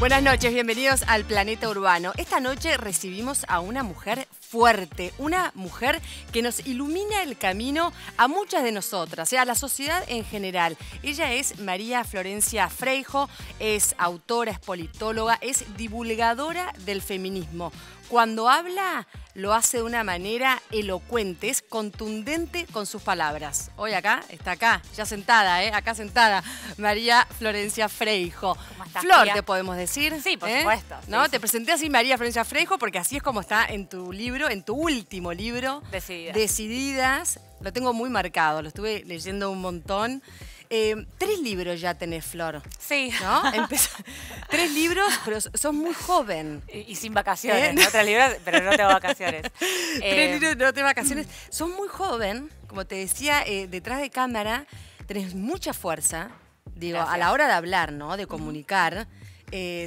Buenas noches, bienvenidos al Planeta Urbano. Esta noche recibimos a una mujer fuerte, una mujer que nos ilumina el camino a muchas de nosotras, ¿eh? a la sociedad en general. Ella es María Florencia Freijo, es autora, es politóloga, es divulgadora del feminismo. Cuando habla, lo hace de una manera elocuente, es contundente con sus palabras. Hoy acá, está acá, ya sentada, ¿eh? acá sentada, María Florencia Freijo. Flor, te podemos decir. Sí, por ¿eh? supuesto. ¿No? Te presenté así María Florencia Freijo porque así es como está en tu libro en tu último libro, Decididas. Lo tengo muy marcado, lo estuve leyendo un montón. Eh, tres libros ya tenés, Flor. Sí. tres libros, pero sos muy joven. Y, sin vacaciones. ¿Eh? ¿no? Tres libros, pero no tengo vacaciones. tres eh, libros, no tengo vacaciones. Sos muy joven, como te decía, detrás de cámara tenés mucha fuerza, digo, a la hora de hablar, ¿no? De comunicar.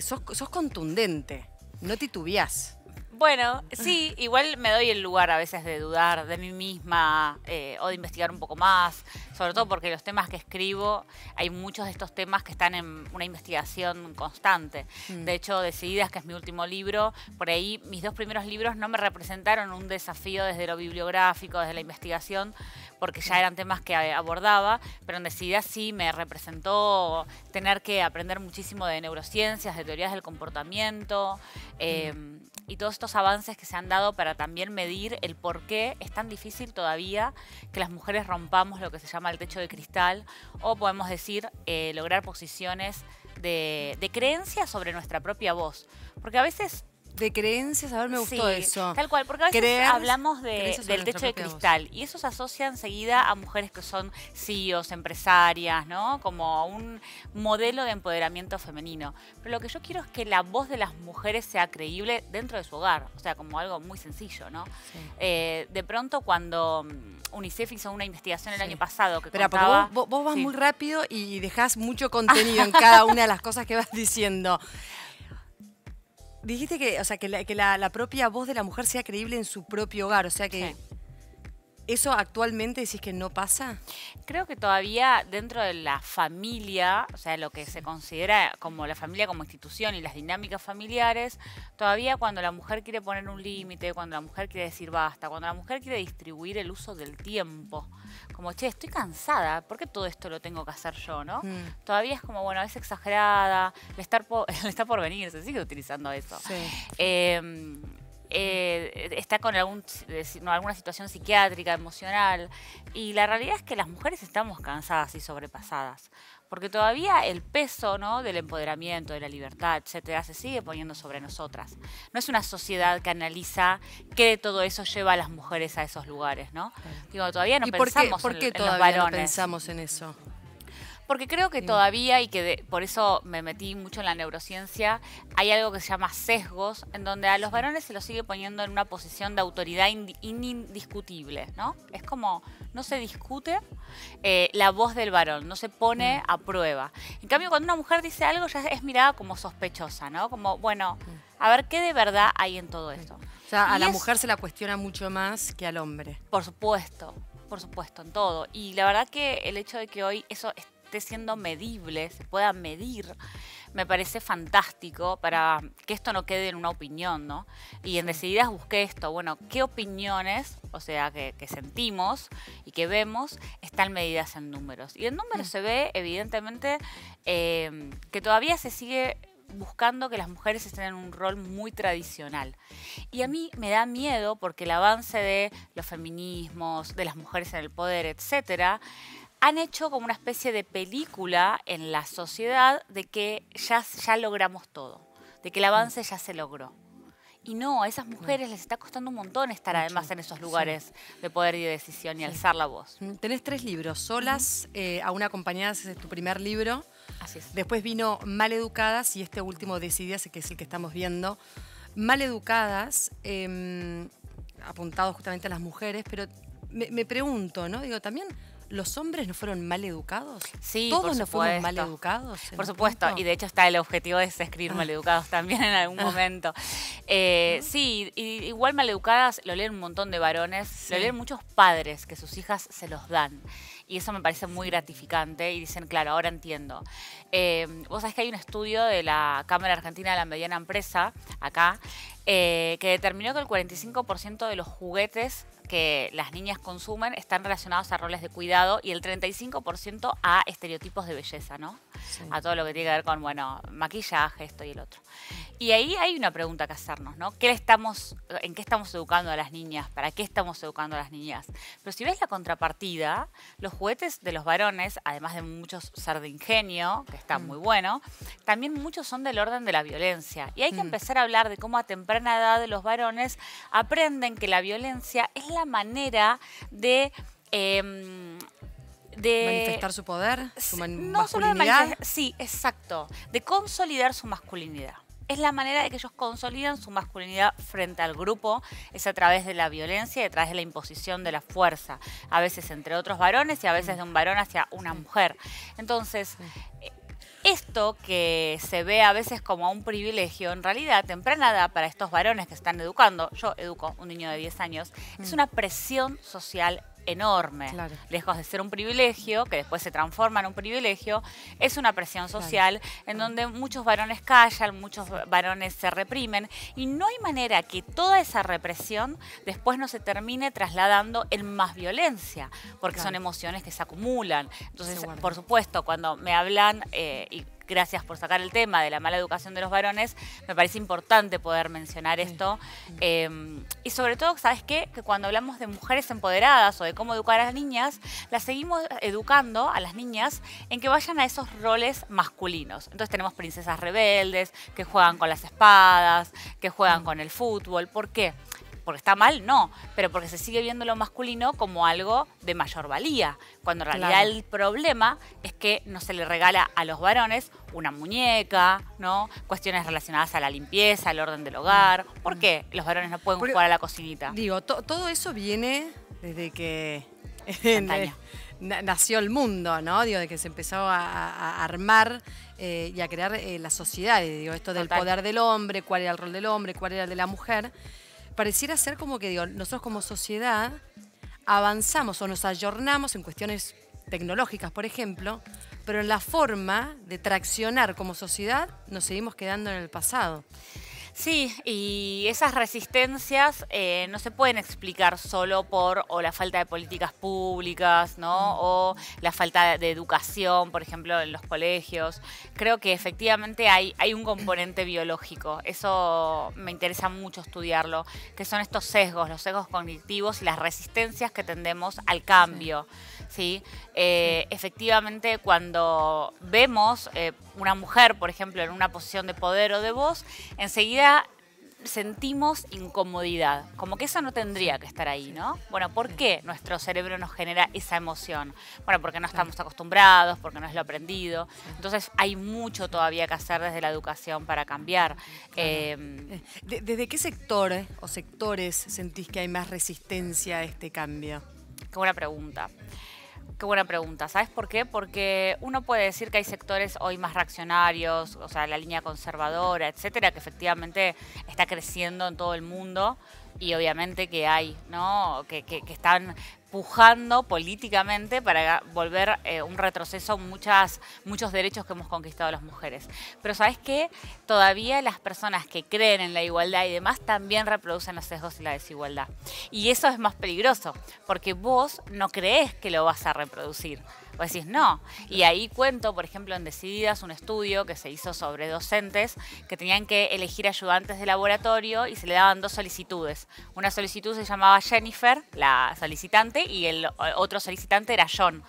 sos, contundente, no titubeás. Bueno, sí, igual me doy el lugar a veces de dudar de mí misma eh, o de investigar un poco más, sobre todo porque los temas que escribo, hay muchos de estos temas que están en una investigación constante. Mm. De hecho, Decididas, que es mi último libro, por ahí mis dos primeros libros no me representaron un desafío desde lo bibliográfico, desde la investigación, porque ya eran temas que abordaba, pero en Decididas sí me representó tener que aprender muchísimo de neurociencias, de teorías del comportamiento. Mm. Em, y todos estos avances que se han dado para también medir el por qué es tan difícil todavía que las mujeres rompamos lo que se llama el techo de cristal o podemos decir eh, lograr posiciones de, de creencia sobre nuestra propia voz. Porque a veces de creencias, a ver, me gustó eso. Tal cual, porque a veces hablamos del techo de cristal y eso se asocia enseguida a mujeres que son CEOs, empresarias, ¿no? Como un modelo de empoderamiento femenino. Pero lo que yo quiero es que la voz de las mujeres sea creíble dentro de su hogar, o sea, como algo muy sencillo, ¿no? Eh, de pronto cuando mm, UNICEF hizo una investigación el año pasado que Pero vos, vos, vas muy rápido y dejás mucho contenido en cada una de las cosas que vas diciendo. Dijiste que, o sea, que, la, que la, propia voz de la mujer sea creíble en su propio hogar, o sea que... ¿Eso actualmente decís que no pasa? Creo que todavía dentro de la familia, o sea, lo que se considera como la familia como institución y las dinámicas familiares, todavía cuando la mujer quiere poner un límite, cuando la mujer quiere decir basta, cuando la mujer quiere distribuir el uso del tiempo, como, che, estoy cansada, ¿por qué todo esto lo tengo que hacer yo, no? Mm. Todavía es como, bueno, es exagerada, le, está por venir, se sigue utilizando eso. Em, eh, está con eh, alguna situación psiquiátrica, emocional. Y la realidad es que las mujeres estamos cansadas y sobrepasadas, porque todavía el peso ¿no? del empoderamiento, de la libertad, etcétera, se sigue poniendo sobre nosotras. No es una sociedad que analiza qué de todo eso lleva a las mujeres a esos lugares, ¿no? Digo, todavía no por No pensamos en eso porque creo que todavía, y que por eso me metí mucho en la neurociencia, hay algo que se llama sesgos, en donde a los varones se los sigue poniendo en una posición de autoridad indiscutible, ¿no? Es como, no se discute eh, la voz del varón, no se pone mm. a prueba. En cambio, cuando una mujer dice algo, ya es mirada como sospechosa, ¿no? Como, bueno, a ver qué de verdad hay en todo esto. O sea, a la mujer se la cuestiona mucho más que al hombre. Por supuesto, por supuesto, en todo. Y la verdad que el hecho de que hoy eso esté siendo medible, se pueda medir, me parece fantástico para que esto no quede en una opinión, ¿no? Y en Decididas busqué esto, bueno, ¿qué opiniones, o sea, que, sentimos y que vemos, están medidas en números? Y en números mm. se ve, evidentemente, em, que todavía se sigue buscando que las mujeres estén en un rol muy tradicional. Y a mm. mí me da miedo porque el avance de los feminismos, de las mujeres en el poder, etcétera, han hecho como una especie de película en la sociedad de que ya, ya logramos todo, de que el avance ya se logró. Y no, a esas mujeres les está costando un montón estar además en esos lugares de poder y de decisión y alzar la voz. Mm, tenés tres libros, Solas, eh, aún a una es tu primer libro. Así es. Después vino Mal educadas y este último, Decidias, que es el que estamos viendo. Mal educadas em, apuntado justamente a las mujeres, pero me, me pregunto, ¿no? Digo, también ¿los hombres no fueron mal educados? Sí, todos no fueron mal educados. Por supuesto, y de hecho está el objetivo de escribir ah. mal educados también en algún ah. momento. Eh, ah. Sí, igual mal educadas lo leen un montón de varones, lo leen muchos padres que sus hijas se los dan. Y eso me parece muy gratificante y dicen, claro, ahora entiendo. Eh, vos sabés que hay un estudio de la Cámara Argentina de la Mediana Empresa, acá, eh, que determinó que el 45% de los juguetes que las niñas consumen están relacionados a roles de cuidado y el 35% a estereotipos de belleza, ¿no? A todo lo que tiene que ver con, bueno, maquillaje, esto y el otro. Y ahí hay una pregunta que hacernos, ¿no? estamos, ¿En qué estamos educando a las niñas? ¿Para qué estamos educando a las niñas? Pero si ves la contrapartida, los juguetes de los varones, además de muchos ser de ingenio, que está mm. muy bueno, también muchos son del orden de la violencia. Y hay que mm. empezar a hablar de cómo atemperar temprana de los varones aprenden que la violencia es la manera de... Em, manifestar su poder, su sí, exacto, de consolidar su masculinidad es la manera de que ellos consolidan su masculinidad frente al grupo, es a través de la violencia y a través de la imposición de la fuerza, a veces entre otros varones y a veces mm. de un varón hacia una mujer. Entonces, eh, esto que se ve a veces como un privilegio, en realidad, tempranada para estos varones que están educando, yo educo un niño de 10 años, es mm. una presión social enorme. Lejos de ser un privilegio, que después se transforma en un privilegio, es una presión social en donde muchos varones callan, muchos varones se reprimen y no hay manera que toda esa represión después no se termine trasladando en más violencia, porque son emociones que se acumulan. Entonces, por supuesto, cuando me hablan eh, y gracias por sacar el tema de la mala educación de los varones, me parece importante poder mencionar esto. Em, y sobre todo, ¿sabes qué? Que cuando hablamos de mujeres empoderadas o de cómo educar a las niñas, las seguimos educando a las niñas en que vayan a esos roles masculinos. Entonces tenemos princesas rebeldes, que juegan con las espadas, que juegan mm. con el fútbol. ¿Por qué? porque está mal, no, pero porque se sigue viendo lo masculino como algo de mayor valía, cuando en realidad el problema es que no se le regala a los varones una muñeca, ¿no? Cuestiones relacionadas a la limpieza, al orden del hogar. ¿Por qué los varones no pueden jugar a la cocinita? Digo, todo eso viene desde que nació el mundo, ¿no? Digo, de que se empezó a, armar eh, y a crear eh, la sociedad. sociedades. Digo, esto del poder del hombre, cuál era el rol del hombre, cuál era el de la mujer pareciera ser como que, digo, nosotros como sociedad avanzamos o nos ayornamos en cuestiones tecnológicas, por ejemplo, pero en la forma de traccionar como sociedad nos seguimos quedando en el pasado. Sí, y esas resistencias eh, no se pueden explicar solo por la falta de políticas públicas, ¿no? Mm. O la falta de educación, por ejemplo, en los colegios. Creo que efectivamente hay, hay un componente biológico. Eso me interesa mucho estudiarlo, que son estos sesgos, los sesgos cognitivos y las resistencias que tendemos al cambio. Eh, ¿sí? efectivamente, cuando vemos... Eh, una mujer, por ejemplo, en una posición de poder o de voz, enseguida sentimos incomodidad, como que eso no tendría que estar ahí, ¿no? Bueno, ¿por qué nuestro cerebro nos genera esa emoción? Bueno, porque no estamos acostumbrados, porque no es lo aprendido. Entonces hay mucho todavía que hacer desde la educación para cambiar. Em, eh, ¿Desde qué sector o sectores sentís que hay más resistencia a este cambio? Qué una pregunta. Qué buena pregunta. ¿Sabes por qué? Porque uno puede decir que hay sectores hoy más reaccionarios, o sea, la línea conservadora, etcétera, que efectivamente está creciendo en todo el mundo y obviamente que hay, ¿no? Que, que, que están empujando políticamente para volver eh, un retroceso muchas, muchos derechos que hemos conquistado las mujeres. Pero sabes que Todavía las personas que creen en la igualdad y demás también reproducen los sesgos y la desigualdad. Y eso es más peligroso, porque vos no crees que lo vas a reproducir. Vos decís, no. Y ahí cuento, por ejemplo, en Decididas, un estudio que se hizo sobre docentes que tenían que elegir ayudantes de laboratorio y se le daban dos solicitudes. Una solicitud se llamaba Jennifer, la solicitante, y el otro solicitante era John.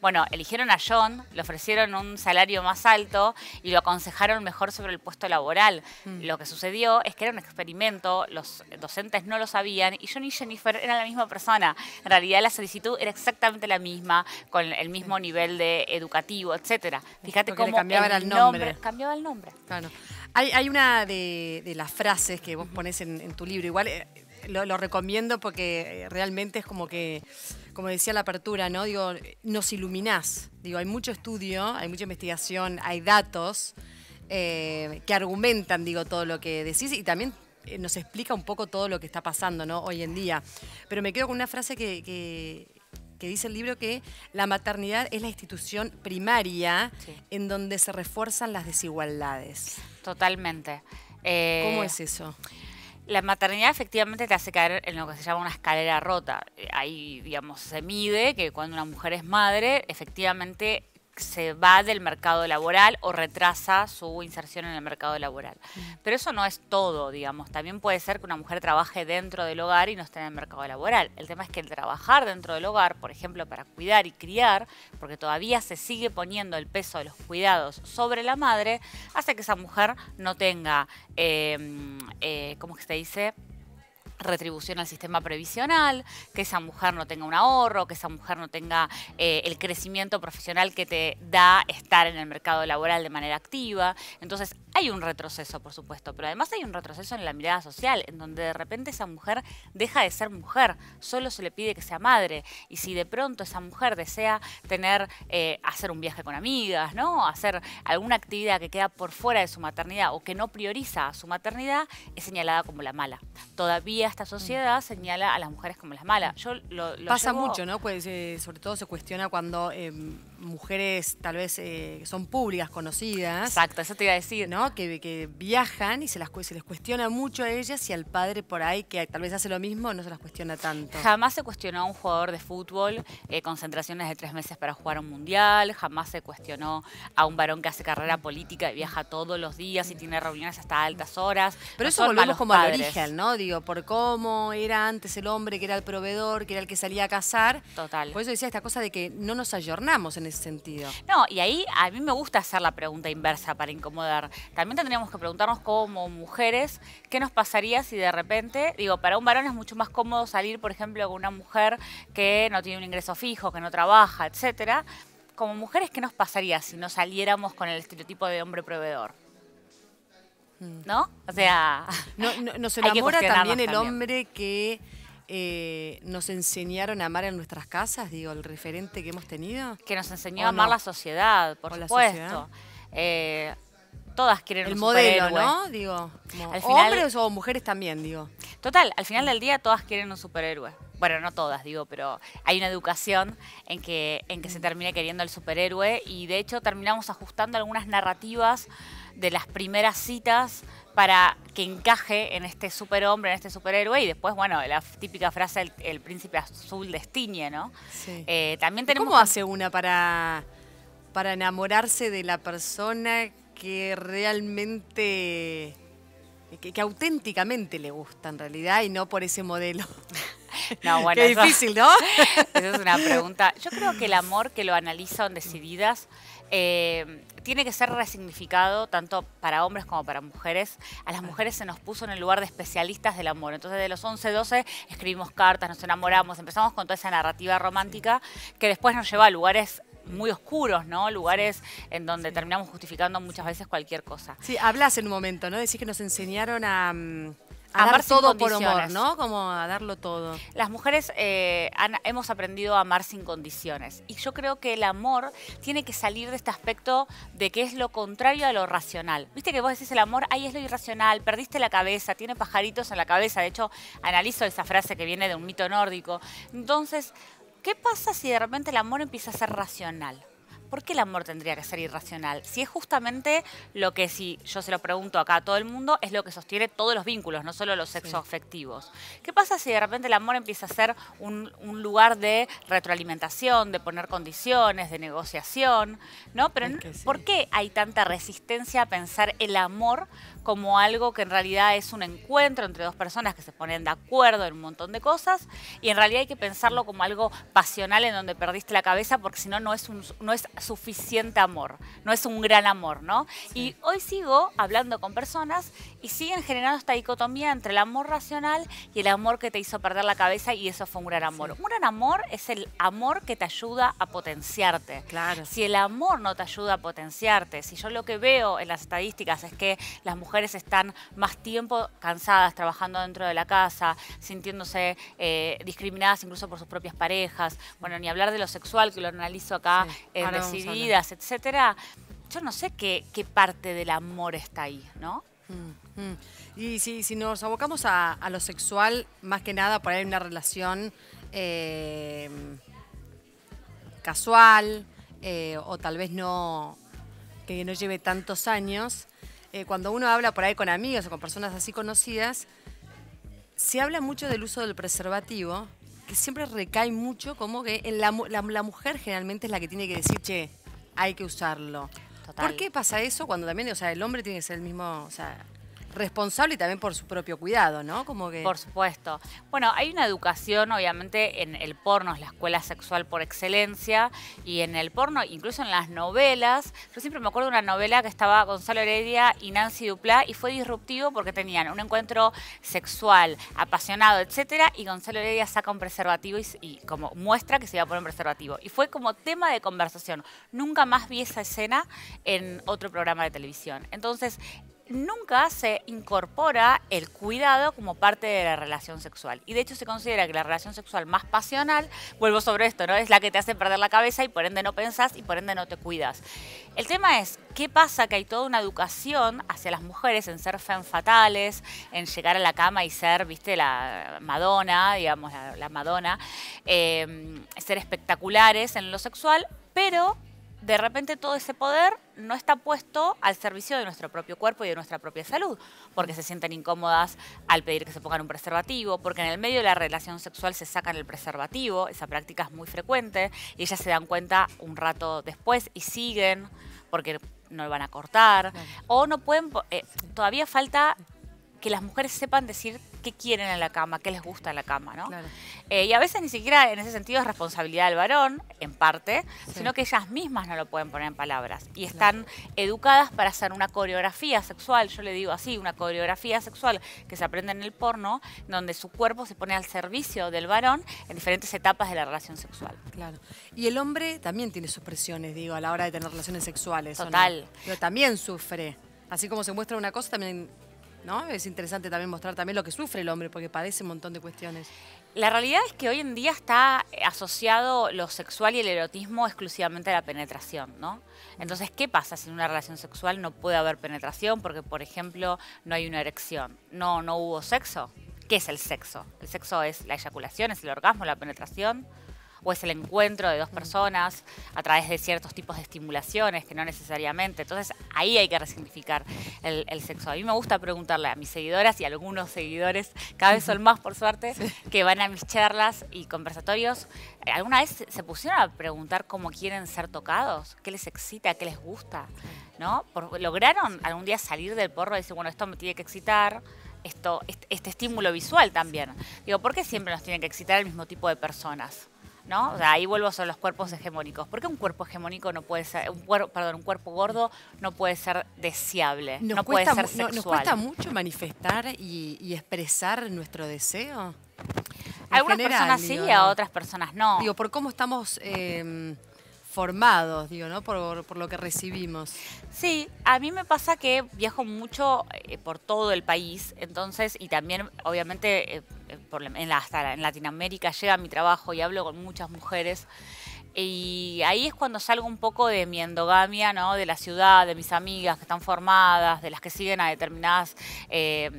Bueno, eligieron a John, le ofrecieron un salario más alto y lo aconsejaron mejor sobre el puesto laboral. Mm. Lo que sucedió es que era un experimento, los docentes no lo sabían y John y Jennifer eran la misma persona. En realidad la solicitud era exactamente la misma, con el mismo mm. nivel de educativo, etcétera. Fíjate cómo cambiaban el, nombre. Cambiaba el nombre. Hay, una de, las frases que vos pones en, tu libro, igual eh, lo recomiendo porque eh, realmente es como que como decía la apertura, ¿no? Digo, nos iluminás. Digo, hay mucho estudio, hay mucha investigación, hay datos eh, que argumentan, digo, todo lo que decís y también eh, nos explica un poco todo lo que está pasando, ¿no? Hoy en día. Pero me quedo con una frase que, dice el libro que la maternidad es la institución primaria en donde se refuerzan las desigualdades. Totalmente. Eh, ¿Cómo es eso? La maternidad efectivamente te hace caer en lo que se llama una escalera rota. Eh, ahí, digamos, se mide que cuando una mujer es madre, efectivamente se va del mercado laboral o retrasa su inserción en el mercado laboral. Mm. Pero eso no es todo, digamos. También puede ser que una mujer trabaje dentro del hogar y no esté en el mercado laboral. El tema es que el trabajar dentro del hogar, por ejemplo, para cuidar y criar, porque todavía se sigue poniendo el peso de los cuidados sobre la madre, hace que esa mujer no tenga, eh, eh, ¿cómo que se dice? retribución al sistema previsional, que esa mujer no tenga un ahorro, que esa mujer no tenga eh, el crecimiento profesional que te da estar en el mercado laboral de manera activa. Entonces hay un retroceso, por supuesto, pero además hay un retroceso en la mirada social, en donde de repente esa mujer deja de ser mujer, solo se le pide que sea madre. Y si de pronto esa mujer desea tener, eh, hacer un viaje con amigas, ¿no? Hacer alguna actividad que queda por fuera de su maternidad o que no prioriza a su maternidad, es señalada como la mala. Todavía esta sociedad mm. señala a las mujeres como las malas. Yo lo, lo Pasa mucho, ¿no? Pues, eh, sobre todo se cuestiona cuando... Eh, mujeres tal vez eh, son públicas, conocidas. Exacto, eso te iba a decir. ¿no? Que, que viajan y se, las, les cuestiona mucho a ellas y al padre por ahí, que tal vez hace lo mismo, no se las cuestiona tanto. Jamás se cuestionó a un jugador de fútbol eh, concentraciones de tres meses para jugar un mundial, jamás se cuestionó a un varón que hace carrera política y viaja todos los días y tiene reuniones hasta altas horas. Pero eso volvemos como al origen, ¿no? Digo, por cómo era antes el hombre que era el proveedor, que era el que salía a cazar. Total. Por eso decía esta cosa de que no nos ayornamos en sentido. No, y ahí a mí me gusta hacer la pregunta inversa para incomodar. También tendríamos que preguntarnos como mujeres qué nos pasaría si de repente, digo, para un varón es mucho más cómodo salir, por ejemplo, con una mujer que no tiene un ingreso fijo, que no trabaja, etcétera. Como mujeres, ¿qué nos pasaría si no saliéramos con el estereotipo de hombre proveedor? Mm. ¿No? O sea. No, no, nos enamora también el hombre que eh, nos enseñaron a amar en nuestras casas, digo, el referente que hemos tenido. Que nos enseñó a amar la sociedad, por supuesto. Eh, todas quieren el modelo, ¿no? Digo, al hombres o mujeres también, digo. Total, al final del día todas quieren un superhéroe. Bueno, no todas, digo, pero hay una educación en que, en que se termina queriendo el superhéroe y de hecho terminamos ajustando algunas narrativas de las primeras citas para que encaje en este superhombre, en este superhéroe, y después, bueno, la típica frase, el, príncipe azul destiñe, ¿no? Sí. Eh, también tenemos... ¿Cómo hace una para, para enamorarse de la persona que realmente eh, que, auténticamente le gusta en realidad y no por ese modelo. Qué difícil, ¿no? Esa es una pregunta. Yo creo que el amor que lo analizan Decididas eh, tiene que ser resignificado tanto para hombres como para mujeres. A las mujeres se nos puso en el lugar de especialistas del amor. Entonces, de los 11, 12, escribimos cartas, nos enamoramos, empezamos con toda esa narrativa romántica que después nos lleva a lugares muy oscuros, ¿no? Lugares en donde terminamos justificando muchas veces cualquier cosa. Sí, hablas en un momento, ¿no? Decís que nos enseñaron a... Mm, amar dar todo por amor, ¿no? Como a darlo todo. Las mujeres eh, hemos aprendido a amar sin condiciones. Y yo creo que el amor tiene que salir de este aspecto de que es lo contrario a lo racional. Viste que vos decís el amor, ahí es lo irracional, perdiste la cabeza, tiene pajaritos en la cabeza. De hecho, analizo esa frase que viene de un mito nórdico. Entonces, ¿qué pasa si de repente el amor empieza a ser racional? ¿Por qué el amor tendría que ser irracional? Si es justamente lo que, si yo se lo pregunto acá a todo el mundo, es lo que sostiene todos los vínculos, no solo los sexos afectivos. ¿Qué pasa si de repente el amor empieza a ser un, lugar de retroalimentación, de poner condiciones, de negociación? ¿no? Pero, ¿Por qué hay tanta resistencia a pensar el amor como algo que en realidad es un encuentro entre dos personas que se ponen de acuerdo en un montón de cosas y en realidad hay que pensarlo como algo pasional en donde perdiste la cabeza porque si no no es un, no es suficiente amor, no es un gran amor, ¿no? Y hoy sigo hablando con personas y siguen generando esta dicotomía entre el amor racional y el amor que te hizo perder la cabeza y eso fue un gran amor. Un gran amor es el amor que te ayuda a potenciarte. Claro. Si el amor no te ayuda a potenciarte, si yo lo que veo en las estadísticas es que las mujeres están más tiempo cansadas trabajando dentro de la casa, sintiéndose eh, discriminadas incluso por sus propias parejas. Bueno, ni hablar de lo sexual, que lo analizo acá, decididas, eh, etcétera. Yo no sé qué, parte del amor está ahí, ¿no? Mm, mm. Y si, nos abocamos a, lo sexual, más que nada, por ahí una relación eh, casual o tal vez no que no lleve tantos años, eh, cuando uno habla por ahí con amigos o con personas así conocidas, se habla mucho del uso del preservativo, que siempre recae mucho como que la, mujer generalmente es la que tiene que decir, che, hay que usarlo. ¿Por qué pasa eso cuando también, o sea, el hombre tiene que ser el mismo, o sea, responsable y también por su propio cuidado, ¿no? Como que... Por supuesto. Bueno, hay una educación, obviamente, en el porno, es la escuela sexual por excelencia, y en el porno, incluso en las novelas. Yo siempre me acuerdo de una novela que estaba Gonzalo Heredia y Nancy Duplá, y fue disruptivo porque tenían un encuentro sexual, apasionado, etcétera, y Gonzalo Heredia saca un preservativo y, como muestra que se iba a poner un preservativo. Y fue como tema de conversación. Nunca más vi esa escena en otro programa de televisión. Entonces, nunca se incorpora el cuidado como parte de la relación sexual. Y de hecho se considera que la relación sexual más pasional, vuelvo sobre esto, ¿no? Es la que te hace perder la cabeza y por ende no pensás y por ende no te cuidas. El tema es, ¿qué pasa que hay toda una educación hacia las mujeres en ser fan fatales, en llegar a la cama y ser, viste, la Madonna, digamos, la, Madonna, eh, ser espectaculares en lo sexual, pero de repente todo ese poder no está puesto al servicio de nuestro propio cuerpo y de nuestra propia salud, porque se sienten incómodas al pedir que se pongan un preservativo, porque en el medio de la relación sexual se sacan el preservativo, esa práctica es muy frecuente, y ellas se dan cuenta un rato después y siguen porque no lo van a cortar, o no pueden, eh, todavía falta que las mujeres sepan decir qué quieren en la cama, qué les gusta en la cama, ¿no? Eh, y a veces ni siquiera en ese sentido es responsabilidad del varón, en parte, sino que ellas mismas no lo pueden poner en palabras. Y están educadas para hacer una coreografía sexual, yo le digo así, una coreografía sexual que se aprende en el porno, donde su cuerpo se pone al servicio del varón en diferentes etapas de la relación sexual. Claro. Y el hombre también tiene sus presiones, digo, a la hora de tener relaciones sexuales. Total. Pero también sufre. Así como se muestra una cosa, también ¿no? Es interesante también mostrar también lo que sufre el hombre, porque padece un montón de cuestiones. La realidad es que hoy en día está eh, asociado lo sexual y el erotismo exclusivamente a la penetración, ¿no? Entonces, ¿qué pasa si en una relación sexual no puede haber penetración porque, por ejemplo, no hay una erección? ¿No, no hubo sexo? ¿Qué es el sexo? El sexo es la eyaculación, es el orgasmo, la penetración pues el encuentro de dos personas a través de ciertos tipos de estimulaciones que no necesariamente. Entonces ahí hay que resignificar el, sexo. A mí me gusta preguntarle a mis seguidoras y a algunos seguidores, cada vez son más por suerte, que van a mis charlas y conversatorios. Eh, ¿Alguna vez se pusieron a preguntar cómo quieren ser tocados? ¿Qué les excita? ¿Qué les gusta? ¿No? ¿Lograron algún día salir del porro y decir, bueno, esto me tiene que excitar? Esto, este, este estímulo visual también. Digo, ¿por qué siempre nos tienen que excitar el mismo tipo de personas? ¿no? O sea, ahí vuelvo a los cuerpos hegemónicos. ¿Por qué un cuerpo hegemónico no puede ser, un cuerpo, perdón, un cuerpo gordo no puede ser deseable, no puede ser sexual? ¿Nos cuesta mucho manifestar y, expresar nuestro deseo? A Algunas personas sí, a otras personas no. Digo, por cómo estamos em, formados, digo, ¿no? Por, lo que recibimos. Sí, a mí me pasa que viajo mucho eh, por todo el país, entonces, y también, obviamente, eh, eh, en, hasta en Latinoamérica llega mi trabajo y hablo con muchas mujeres. Y ahí es cuando salgo un poco de mi endogamia, ¿no? De la ciudad, de mis amigas que están formadas, de las que siguen a determinadas eh,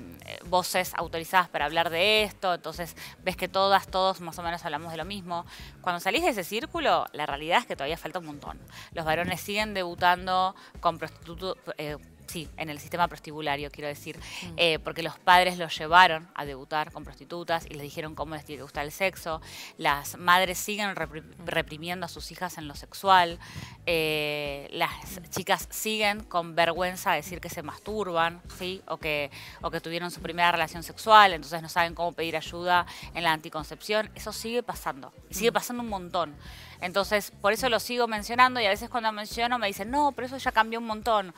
voces autorizadas para hablar de esto. Entonces ves que todas, todos más o menos hablamos de lo mismo. Cuando salís de ese círculo, la realidad es que todavía falta un montón. Los varones siguen debutando con prostitutos. Eh, sí, en el sistema prostibulario, quiero decir, eh, porque los padres los llevaron a debutar con prostitutas y les dijeron cómo les gusta el sexo, las madres siguen reprimiendo a sus hijas en lo sexual, eh, las chicas siguen con vergüenza a decir que se masturban, ¿sí? O que, o que tuvieron su primera relación sexual, entonces no saben cómo pedir ayuda en la anticoncepción, eso sigue pasando, sigue mm. pasando un montón. Entonces, por eso lo sigo mencionando y a veces cuando menciono me dicen, no, pero eso ya cambió un montón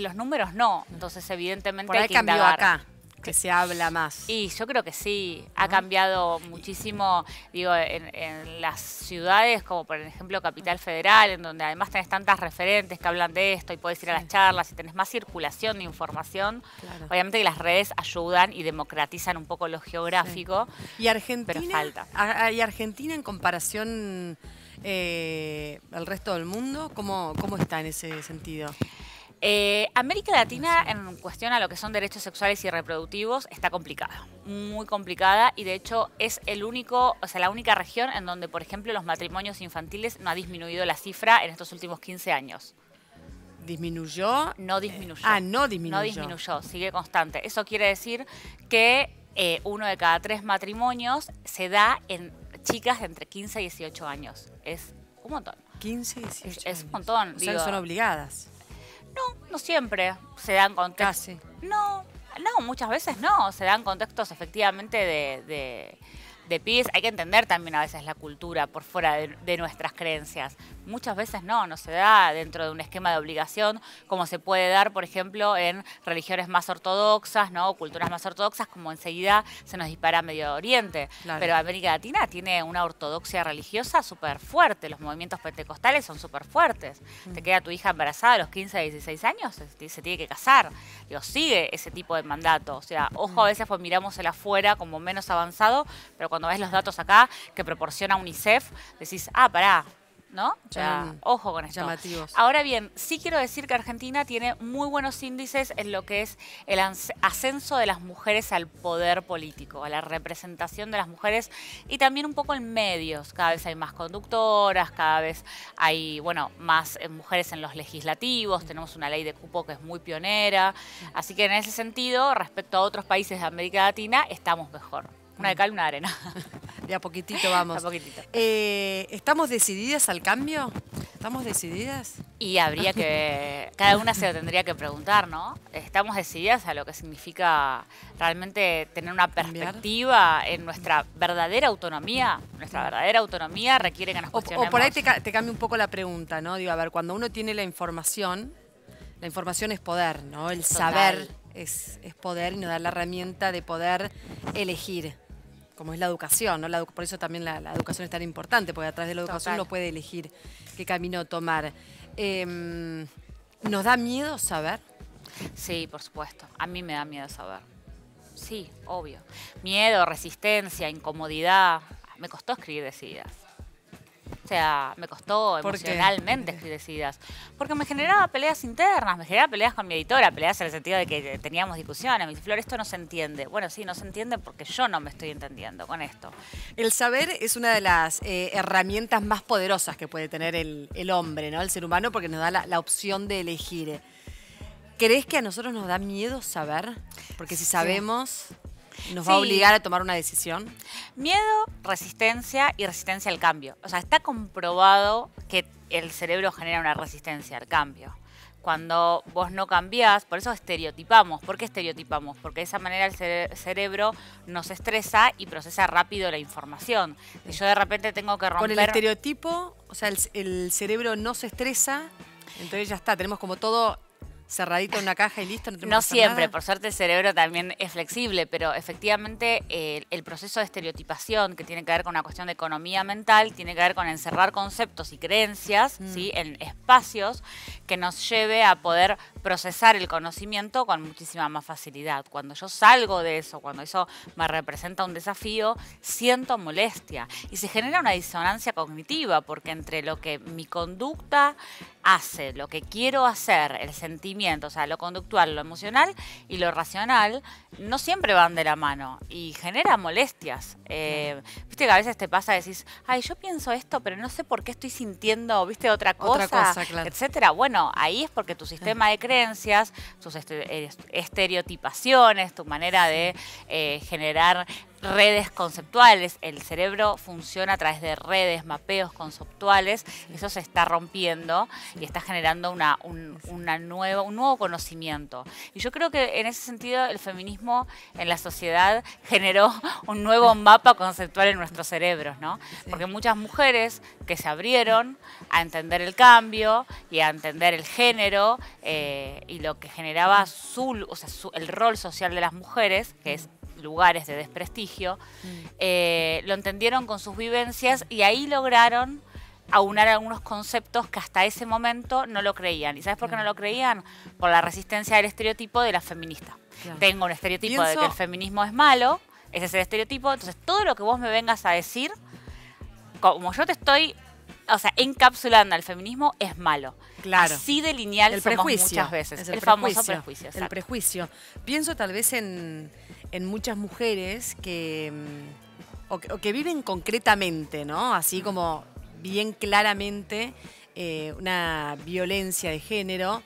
los números no. Entonces, evidentemente Por hay que acá que se habla más. Y yo creo que sí, ha cambiado muchísimo, digo, en, las ciudades, como por ejemplo Capital Federal, en donde además tenés tantas referentes que hablan de esto y podés ir a las charlas y tenés más circulación de información. Obviamente que las redes ayudan y democratizan un poco lo geográfico. Y Argentina, pero falta. y Argentina en comparación al eh, resto del mundo, ¿cómo, ¿cómo está en ese sentido? Eh, América Latina, en cuestión a lo que son derechos sexuales y reproductivos, está complicada, muy complicada, y de hecho es el único, o sea, la única región en donde, por ejemplo, los matrimonios infantiles no ha disminuido la cifra en estos últimos 15 años. ¿Disminuyó? No disminuyó. ah, no disminuyó. No disminuyó, sigue constante. Eso quiere decir que eh, uno de cada tres matrimonios se da en chicas de entre 15 y 18 años. Es un montón. 15 y 18. Es, es un montón. son obligadas. No, no siempre se dan contextos. No, no, muchas veces no. Se dan contextos efectivamente de, de, Hay que entender también a veces la cultura por fuera de nuestras creencias muchas veces no, no se da dentro de un esquema de obligación, como se puede dar, por ejemplo, en religiones más ortodoxas, ¿no? culturas más ortodoxas, como enseguida se nos dispara Medio Oriente. Pero América Latina tiene una ortodoxia religiosa súper fuerte, los movimientos pentecostales son súper fuertes. Mm. Te queda tu hija embarazada a los 15, 16 años, se, tiene que casar. Digo, sigue ese tipo de mandato. O sea, ojo, a mm. veces pues miramos el afuera como menos avanzado, pero cuando ves los datos acá que proporciona UNICEF, decís, ah, pará, ¿no? ojo con esto. Ahora bien, sí quiero decir que Argentina tiene muy buenos índices en lo que es el ascenso de las mujeres al poder político, a la representación de las mujeres y también un poco en medios. Cada vez hay más conductoras, cada vez hay, bueno, más eh, mujeres en los legislativos, mm. tenemos una ley de cupo que es muy pionera, mm. así que en ese sentido, respecto a otros países de América Latina, estamos mejor. Una de cal, una de arena. De a poquitito vamos. Eh, ¿Estamos decididas al cambio? ¿Estamos decididas? Y habría que. cada una se lo tendría que preguntar, ¿no? ¿Estamos decididas a lo que significa realmente tener una perspectiva en nuestra verdadera autonomía? Nuestra verdadera autonomía requiere que nos O, por ahí te, te un poco la pregunta, ¿no? Digo, a ver, cuando uno tiene la información, la información es poder, ¿no? El saber es, es poder y nos da la herramienta de poder elegir como es la educación, ¿no? La por eso también la, educación es tan importante, porque a través de la educación uno puede elegir qué camino tomar. Em, ¿Nos da miedo saber? Sí, por supuesto. A mí me da miedo saber. Sí, obvio. Miedo, resistencia, incomodidad. Me costó escribir Decidas o sea, me costó emocionalmente escribir Porque me generaba peleas internas, me generaba peleas con mi editora, peleas en el sentido de que teníamos discusiones. Me dice, Flor, esto no se entiende. Bueno, sí, no se entiende porque yo no me estoy entendiendo con esto. El saber es una de las eh, herramientas más poderosas que puede tener el, hombre, ¿no? El ser humano, porque nos da la, opción de elegir. ¿Crees que a nosotros nos da miedo saber? Porque si sabemos nos va a obligar a tomar una decisión? Miedo, resistencia y resistencia al cambio. O sea, está comprobado que el cerebro genera una resistencia al cambio. Cuando vos no cambiás, por eso estereotipamos. ¿Por qué estereotipamos? Porque de esa manera el cerebro nos estresa y procesa rápido la información. Si yo de repente tengo que romper... Con el estereotipo, o sea, el cerebro no se estresa, entonces ya está, tenemos como todo cerradito en una caja y listo. No, siempre, por suerte el cerebro también es flexible, pero efectivamente eh, el proceso de estereotipación que tiene que ver con una cuestión de economía mental, tiene que ver con encerrar conceptos y creencias mm. en espacios que nos lleve a poder procesar el conocimiento con muchísima más facilidad. Cuando yo salgo de eso, cuando eso me representa un desafío, siento molestia y se genera una disonancia cognitiva porque entre lo que mi conducta hace lo que quiero hacer, el sentimiento, o sea, lo conductual, lo emocional y lo racional, no siempre van de la mano y genera molestias. Eh, viste que a veces te pasa, decís, ay, yo pienso esto, pero no sé por qué estoy sintiendo, viste, otra cosa, etcétera. Bueno, ahí es porque tu sistema de creencias, tus este, estereotipaciones, tu manera de eh, generar redes conceptuales. El cerebro funciona a través de redes, mapeos conceptuales. Eso se está rompiendo y está generando una, un, un nuevo conocimiento. Y yo creo que en ese sentido el feminismo en la sociedad generó un nuevo mapa conceptual en nuestros cerebros, ¿no? Porque muchas mujeres que se abrieron a entender el cambio y a entender el género eh, y lo que generaba el rol social de las mujeres, que es lugares de desprestigio, mm. eh, lo entendieron con sus vivencias y ahí lograron aunar algunos conceptos que hasta ese momento no lo creían. ¿Y sabes por qué no lo creían? Por la resistencia del estereotipo de la feminista. Tengo un estereotipo de que el feminismo es malo, ese es el estereotipo, entonces todo lo que vos me vengas a decir, como yo te estoy, o sea, encapsulando al feminismo, es malo. Claro. Así delinear el prejuicio. muchas veces. el, famoso prejuicio. El prejuicio. Pienso tal vez en en muchas mujeres mm, que, o que, viven concretamente, ¿no? Así como bien claramente eh, una violencia de género.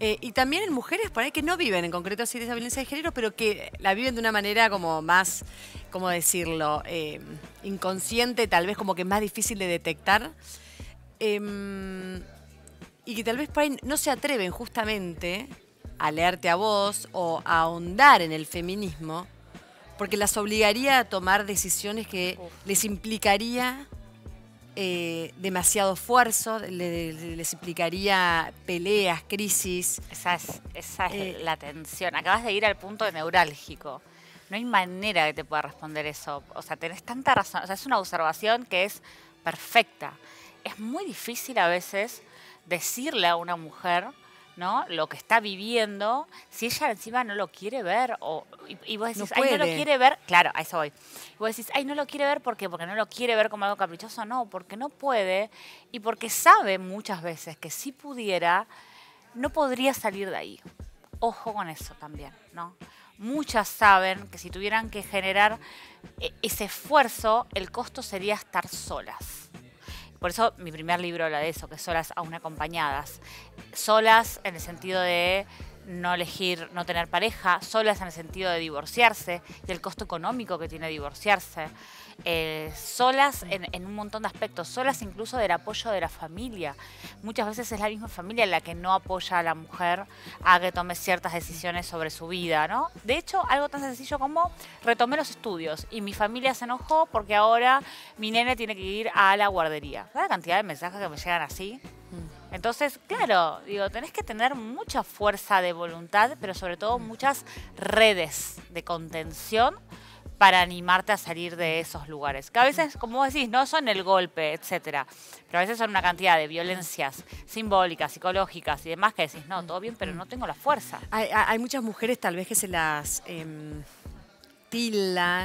Eh, y también en mujeres por que no viven en concreto así esa violencia de género, pero que la viven de una manera como más, ¿cómo decirlo? Eh, inconsciente, tal vez como que más difícil de detectar. Em, y que tal vez por ahí no se atreven justamente a leerte a vos o a ahondar en el feminismo, porque las obligaría a tomar decisiones que les implicaría eh, demasiado esfuerzo, les, implicaría peleas, crisis. Esa es, esa eh. la tensión. Acabas de ir al punto neurálgico. No hay manera que te pueda responder eso. O sea, tenés tanta razón. O sea, es una observación que es perfecta. Es muy difícil a veces decirle a una mujer ¿no? Lo que está viviendo, si ella encima no lo quiere ver, o, y, vos decís, no ay, no lo quiere ver, claro, a eso voy. Y vos decís, ay, no lo quiere ver porque, porque no lo quiere ver como algo caprichoso, no, porque no puede, y porque sabe muchas veces que si pudiera, no podría salir de ahí. Ojo con eso también, ¿no? muchas saben que si tuvieran que generar eh, ese esfuerzo, el costo sería estar solas. Por eso mi primer libro habla de eso, que solas aún acompañadas. Solas en el sentido de no elegir, no tener pareja, solas en el sentido de divorciarse y el costo económico que tiene divorciarse. Eh, solas en, un montón de aspectos, solas incluso del apoyo de la familia. Muchas veces es la misma familia la que no apoya a la mujer a que tome ciertas decisiones sobre su vida, ¿no? De hecho, algo tan sencillo como retomé los estudios y mi familia se enojó porque ahora mi nene tiene que ir a la guardería. la cantidad de mensajes que me llegan así? Mm. Entonces, claro, digo, tenés que tener mucha fuerza de voluntad, pero sobre todo muchas redes de contención para animarte a salir de esos lugares. Que a veces, como decís, no son el golpe, etcétera, pero a veces son una cantidad de violencias simbólicas, psicológicas y demás que decís, no, todo bien, pero no tengo la fuerza. Hay, muchas mujeres tal vez que se las eh,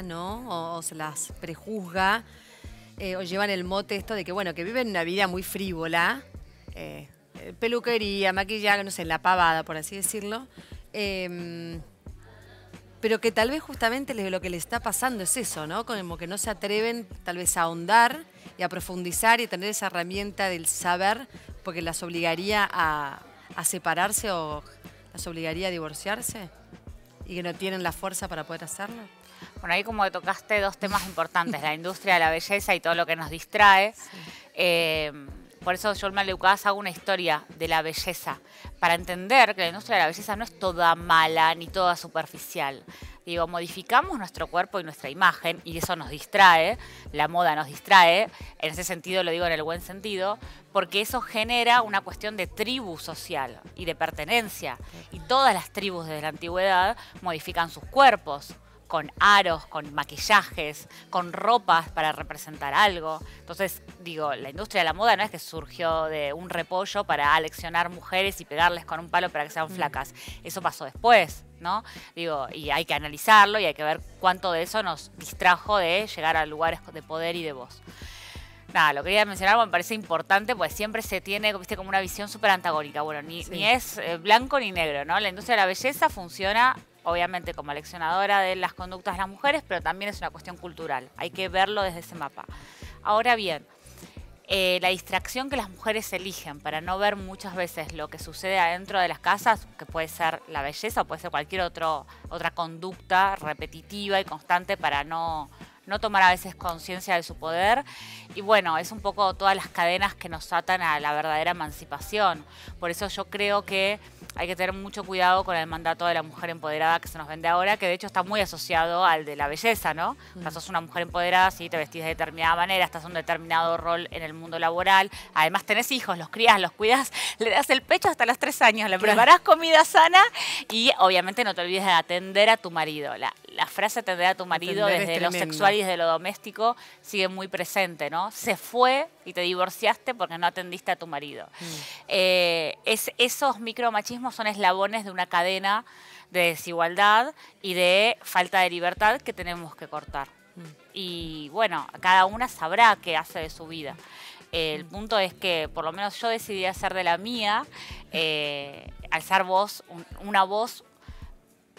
¿no? O, se las prejuzga, eh, o llevan el mote esto de que, bueno, que viven una vida muy frívola, eh, eh, peluquería, maquillaje, no sé, la pavada, por así decirlo em, pero que tal vez justamente lo que le está pasando es eso, ¿no? Como que no se atreven tal vez a ahondar y a profundizar y tener esa herramienta del saber, porque las obligaría a, separarse o las obligaría a divorciarse y que no tienen la fuerza para poder hacerlo. Bueno, ahí como tocaste dos temas importantes, la industria de la belleza y todo lo que nos distrae. Sí. Eh, por eso yo en Maleducadas hago una historia de la belleza, para entender que la industria de la belleza no es toda mala ni toda superficial. Digo, modificamos nuestro cuerpo y nuestra imagen y eso nos distrae, la moda nos distrae, en ese sentido lo digo en el buen sentido, porque eso genera una cuestión de tribu social y de pertenencia. Y todas las tribus desde la antigüedad modifican sus cuerpos, con aros, con maquillajes, con ropas para representar algo. Entonces, digo, la industria de la moda no es que surgió de un repollo para aleccionar mujeres y pegarles con un palo para que sean mm. flacas. Eso pasó después, ¿no? Digo, y hay que analizarlo y hay que ver cuánto de eso nos distrajo de llegar a lugares de poder y de voz. Nada, lo quería mencionar, me parece importante, pues siempre se tiene, viste, como una visión súper antagónica. Bueno, ni, ni es eh, blanco ni negro, ¿no? La industria de la belleza funciona obviamente como leccionadora de las conductas de las mujeres, pero también es una cuestión cultural. Hay que verlo desde ese mapa. Ahora bien, eh, la distracción que las mujeres eligen para no ver muchas veces lo que sucede adentro de las casas, que puede ser la belleza o puede ser cualquier otro, otra conducta repetitiva y constante para no, no tomar a veces conciencia de su poder. Y bueno, es un poco todas las cadenas que nos atan a la verdadera emancipación. Por eso yo creo que hay que tener mucho cuidado con el mandato de la mujer empoderada que se nos vende ahora, que de hecho está muy asociado al de la belleza, ¿no? Mm. sos una mujer empoderada, si te vestís de determinada manera, estás en un determinado rol en el mundo laboral, además tenés hijos, los crías, los cuidas, le das el pecho hasta los tres años, le preparás comida sana y obviamente no te olvides de atender a tu marido. La, frase atender a tu marido desde lo sexual y desde lo doméstico sigue muy presente, ¿no? Se fue y te divorciaste porque no atendiste a tu marido. Mm. Eh, es, esos micromachismos son eslabones de una cadena de desigualdad y de falta de libertad que tenemos que cortar. Mm. Y bueno, cada una sabrá qué hace de su vida. El mm. punto es que por lo menos yo decidí hacer de la mía, eh, alzar voz, una voz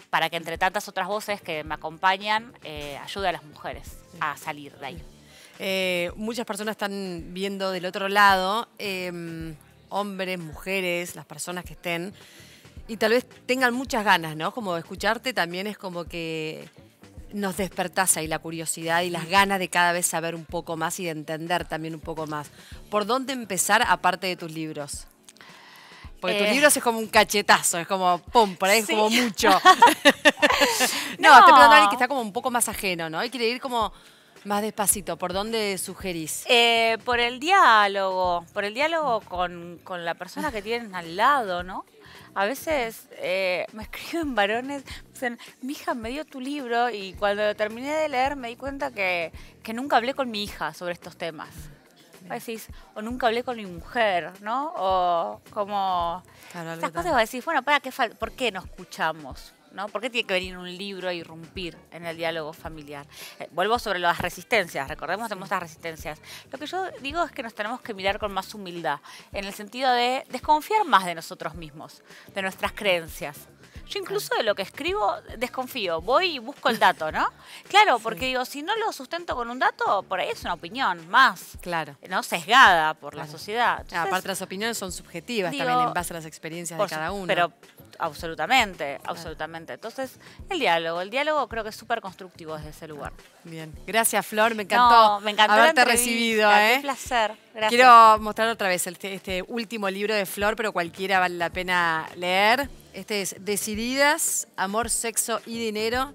para que entre tantas otras voces que me acompañan, eh, ayude a las mujeres a salir de ahí. Eh, muchas personas están viendo del otro lado. Em, hombres, mujeres, las personas que estén, y tal vez tengan muchas ganas, ¿no? Como escucharte también es como que nos despertás ahí la curiosidad y las ganas de cada vez saber un poco más y de entender también un poco más. ¿Por dónde empezar aparte de tus libros? Porque tus eh. libros es como un cachetazo, es como, pum, por ahí es como mucho. no, te estoy pensando que está como un poco más ajeno, ¿no? Y quiere ir como más despacito, ¿por dónde sugerís? Eh, por el diálogo, por el diálogo con, la persona que tienen al lado, ¿no? A veces eh, me escriben varones, dicen, mi hija me dio tu libro y cuando terminé de leer me di cuenta que, que nunca hablé con mi hija sobre estos temas. o nunca hablé con mi mujer, ¿no? O como... estas cosas a decir, bueno, ¿para qué ¿por qué no escuchamos? ¿no? ¿Por qué tiene que venir un libro a irrumpir en el diálogo familiar? Eh, vuelvo sobre las resistencias, recordemos tenemos las resistencias. Lo que yo digo es que nos tenemos que mirar con más humildad, en el sentido de desconfiar más de nosotros mismos, de nuestras creencias. Yo incluso de lo que escribo desconfío, voy y busco el dato, ¿no? Claro, porque digo, si no lo sustento con un dato, por ahí es una opinión más. Claro. ¿No? Sesgada por la sociedad. Ah, aparte, las opiniones son subjetivas también en base a las experiencias de cada uno absolutamente, absolutamente. Entonces, el diálogo, el diálogo creo que es súper constructivo desde ese lugar. Bien, gracias Flor, me encantó, me encantó haberte recibido. Un ¿eh? placer, gracias. Quiero mostrar otra vez este, este último libro de Flor, pero cualquiera vale la pena leer. Este es Decididas, Amor, Sexo y Dinero.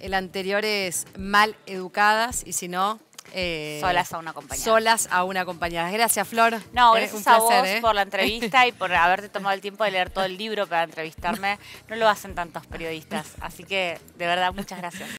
El anterior es Mal Educadas y si no, eh, solas a una compañía. Solas a una Gracias, Flor. No, eh, gracias a vos ¿eh? por la entrevista y por haberte tomado el tiempo de leer todo el libro para entrevistarme. No lo hacen tantos periodistas, así que de verdad, muchas gracias.